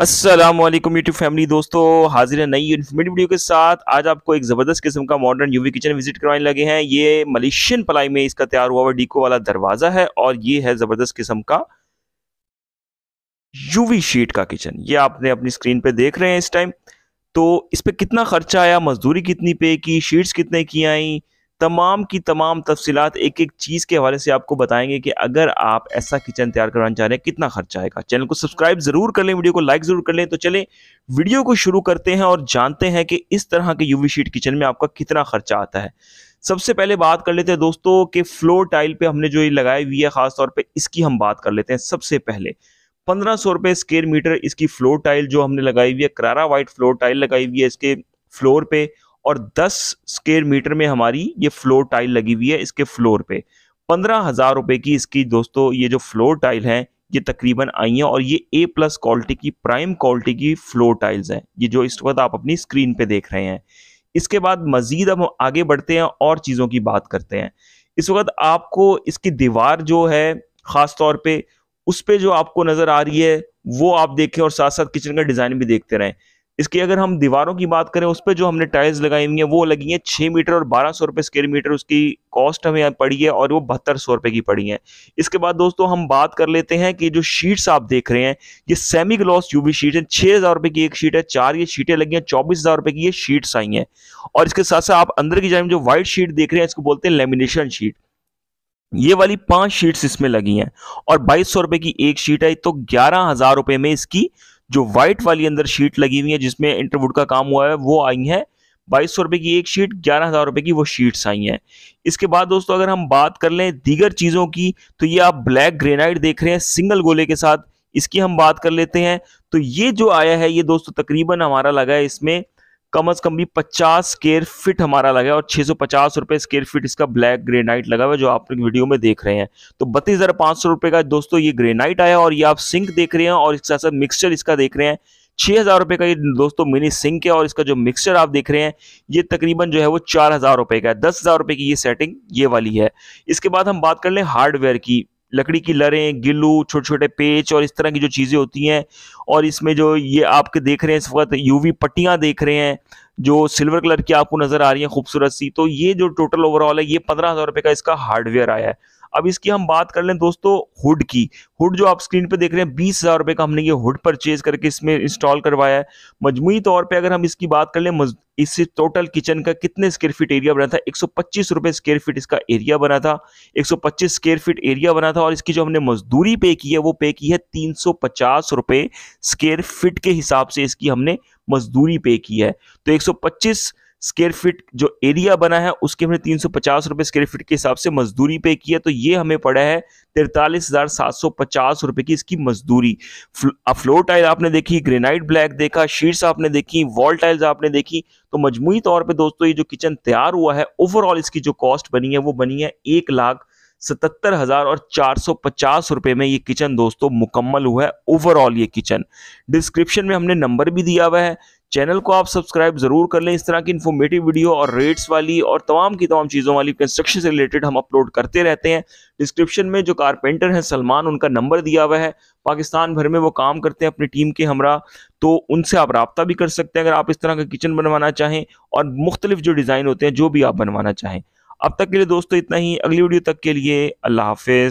Aslam YouTube family दोस्तों हाजिर है नई इन्फॉर्मेटिव वीडियो के साथ आज आपको एक ज़बरदस्त किस्म का मॉडर्न यूवी किचन विजिट करवाने लगे हैं ये मलेशियन पलाई में इसका तैयार हुआ हुआ डीको वाला दरवाज़ा है और ये है ज़बरदस्त किस्म का यूवी शीट का किचन ये आपने अपनी स्क्रीन पे देख रहे हैं इस टाइम तो इस पर कितना खर्चा आया मजदूरी कितनी पे की शीट्स कितने की आई तमाम की तमाम तफसीत एक एक चीज़ के हवाले से आपको बताएंगे कि अगर आप ऐसा किचन तैयार करवाना चाह रहे हैं कितना खर्चा आएगा चैनल को सब्सक्राइब ज़रूर कर लें वीडियो को लाइक ज़रूर कर लें तो चलें वीडियो को शुरू करते हैं और जानते हैं कि इस तरह के यू शीट किचन में आपका कितना खर्चा आता है सबसे पहले बात कर लेते हैं दोस्तों कि फ्लोर टाइल पे हमने जो ये लगाई हुई है खासतौर पर इसकी हम बात कर लेते हैं सबसे पहले पंद्रह सौ रुपये स्केयर मीटर इसकी फ्लोर टाइल जो हमने लगाई हुई है करारा वाइट फ्लोर टाइल लगाई हुई है इसके फ्लोर पे और 10 स्क्वेयर मीटर में हमारी ये फ्लोर टाइल लगी हुई है इसके फ्लोर पे पंद्रह हज़ार रुपए की इसकी दोस्तों ये जो फ्लोर टाइल है ये तकरीबन आई है और ये ए प्लस क्वालिटी की प्राइम क्वालिटी की फ्लोर टाइल्स है ये जो इस वक्त आप अपनी स्क्रीन पे देख रहे हैं इसके बाद मज़ीद हम आगे बढ़ते हैं और चीज़ों की बात करते हैं इस वक्त आपको इसकी दीवार जो है ख़ास तौर पर उस पर जो आपको नज़र आ रही है वो आप देखें और साथ साथ किचन का डिज़ाइन भी देखते रहें इसकी अगर हम दीवारों की बात करें उस पर जो हमने टाइल्स लगाई हुई हैं वो लगी हैं छः मीटर और बारह सौ रुपये स्क्वेयर मीटर उसकी कॉस्ट हमें यहाँ पड़ी है और वो बहत्तर सौ रुपये की पड़ी है इसके बाद दोस्तों हम बात कर लेते हैं कि जो शीट्स आप देख रहे हैं ये सेमी ग्लॉस यूवी शीट है छः हज़ार रुपये की एक शीट है चार ये शीटें लगी हैं चौबीस हज़ार रुपये की ये शीट्स आई हैं और इसके साथ साथ आप अंदर की जाए जो व्हाइट शीट देख रहे हैं इसको बोलते हैं लेमिनेशन शीट ये वाली पांच शीट्स इसमें लगी हैं और बाईस सौ रुपए की एक शीट है तो ग्यारह हजार रुपए में इसकी जो व्हाइट वाली अंदर शीट लगी हुई है जिसमें इंटरवुड का काम हुआ है वो आई है बाईस सौ की एक शीट ग्यारह हज़ार रुपए की वो शीट्स आई हैं इसके बाद दोस्तों अगर हम बात कर लें दीगर चीज़ों की तो ये आप ब्लैक ग्रेनाइट देख रहे हैं सिंगल गोले के साथ इसकी हम बात कर लेते हैं तो ये जो आया है ये दोस्तों तकरीबन हमारा लगा है इसमें कम अज कम भी 50 स्केयर फिट हमारा लगा और 650 सौ पचास रुपये स्केयर फिट इसका ब्लैक ग्रेनाइट लगा हुआ है जो आप लोग वीडियो में देख रहे हैं तो बत्तीस हज़ार पांच सौ रुपए का दोस्तों ये ग्रेनाइट आया और ये आप सिंक देख रहे हैं और इसके साथ साथ मिक्सचर इसका देख रहे हैं छह हज़ार रुपए का ये दोस्तों मिनी सिंक है और इसका जो मिक्सचर आप देख रहे हैं ये तकरीबन जो है वो चार हज़ार रुपए का है दस हज़ार रुपये की ये सेटिंग ये वाली है इसके बाद हम बात कर लें हार्डवेयर की लकड़ी की लरें गिल्लू छोटे छोटे पेच और इस तरह की जो चीज़ें होती हैं और इसमें जो ये आपके देख रहे हैं इस वक्त यूवी पट्टियाँ देख रहे हैं जो सिल्वर कलर की आपको नज़र आ रही हैं खूबसूरत सी तो ये जो टोटल ओवरऑल है ये पंद्रह हज़ार रुपये का इसका हार्डवेयर आया है अब इसकी हम बात कर लें दोस्तों हुड की हुड जो आप स्क्रीन पे देख रहे हैं बीस हज़ार रुपए का हमने ये हुड परचेज करके इसमें इंस्टॉल करवाया है मजमू तौर पे अगर हम इसकी बात कर लें इससे टोटल किचन का कितने स्क्वेयर फीट एरिया बना था एक सौ स्क्वेयर फीट इसका एरिया बना था एक स्क्वेयर फीट एरिया बना था और इसकी जो हमने मजदूरी पे की है वो पे की है तीन सौ स्क्वेयर फीट के हिसाब से इसकी हमने मजदूरी पे की है तो एक स्क्वेयर फीट जो एरिया बना है उसके हमने तीन सौ पचास रुपए स्क्वेयर फीट के हिसाब से मजदूरी पे की है तो ये हमें पड़ा है तिरतालीस हज़ार सात सौ पचास रुपए की इसकी मजदूरी फ्लोर टाइल आपने देखी ग्रेनाइट ब्लैक देखा शीट्स आपने देखी वॉल टाइल्स आपने देखी तो मजमू तौर पर दोस्तों ये जो किचन तैयार हुआ है ओवरऑल इसकी जो कॉस्ट बनी है वो बनी है एक लाख सतहत्तर हजार और चार सौ पचास रुपए में ये किचन दोस्तों मुकम्मल हुआ है ओवरऑल ये किचन डिस्क्रिप्शन में हमने नंबर भी दिया हुआ है चैनल को आप सब्सक्राइब ज़रूर कर लें इस तरह की इन्फॉर्मेटिव वीडियो और रेट्स वाली और तमाम की तमाम चीज़ों वाली कंस्ट्रक्शन से रिलेटेड हम अपलोड करते रहते हैं डिस्क्रिप्शन में जो कारपेंटर हैं सलमान उनका नंबर दिया हुआ है पाकिस्तान भर में वो काम करते हैं अपनी टीम के हमरा तो उनसे आप रबता भी कर सकते हैं अगर आप इस तरह का किचन बनवाना चाहें और मुख्तलिफ जो डिज़ाइन होते हैं जो भी आप बनवाना चाहें अब तक के लिए दोस्तों इतना ही अगली वीडियो तक के लिए अल्लाह हाफिज़